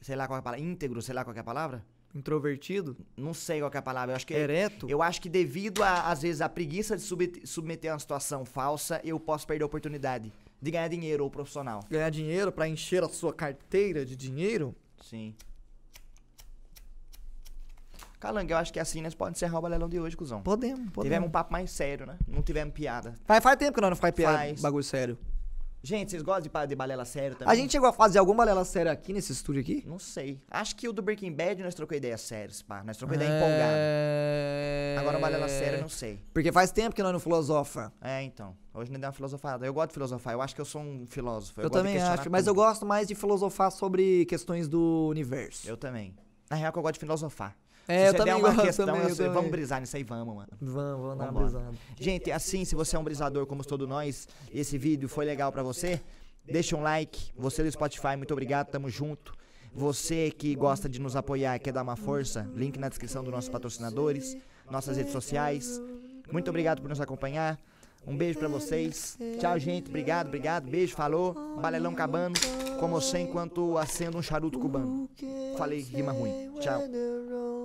Sei lá qual é a palavra. íntegro, sei lá qual é a palavra. Introvertido? Não sei qual é a palavra. Eu acho que. Ereto? Eu acho que devido, a, às vezes, à preguiça de submeter uma situação falsa, eu posso perder a oportunidade de ganhar dinheiro ou profissional. Ganhar dinheiro para encher a sua carteira de dinheiro? Sim. Calanga, eu acho que assim nós podemos encerrar o balelão de hoje, cuzão. Podemos, podemos. Tivemos um papo mais sério, né? Não tivemos piada. Faz, faz tempo que nós não faz piada, faz. bagulho sério. Gente, vocês gostam de, de balela séria também? A gente chegou a fazer alguma balela séria aqui nesse estúdio aqui? Não sei. Acho que o do Breaking Bad nós trocou ideia séria, pá. Nós trocou ideia é. empolgada. Agora balela séria, não sei. Porque faz tempo que nós não filosofa. É, então. Hoje não deu uma filosofada. Eu gosto de filosofar. Eu acho que eu sou um filósofo. Eu, eu também acho, tudo. mas eu gosto mais de filosofar sobre questões do universo. Eu também. Na real, que eu gosto de filosofar. É, se eu também uma gosto, questão, também, eu, eu também. vamos brisar nisso aí, vamos, mano. Vamos, vamos dar uma brisada. Gente, assim, se você é um brisador como todos nós, esse vídeo foi legal para você, deixa um like. Você do Spotify, muito obrigado, tamo junto. Você que gosta de nos apoiar, quer dar uma força, link na descrição dos nossos patrocinadores, nossas redes sociais. Muito obrigado por nos acompanhar. Um beijo para vocês. Tchau, gente. Obrigado, obrigado. Beijo, falou. Balelão cabano. Como você enquanto acendo um charuto cubano. Falei, rima ruim. Tchau.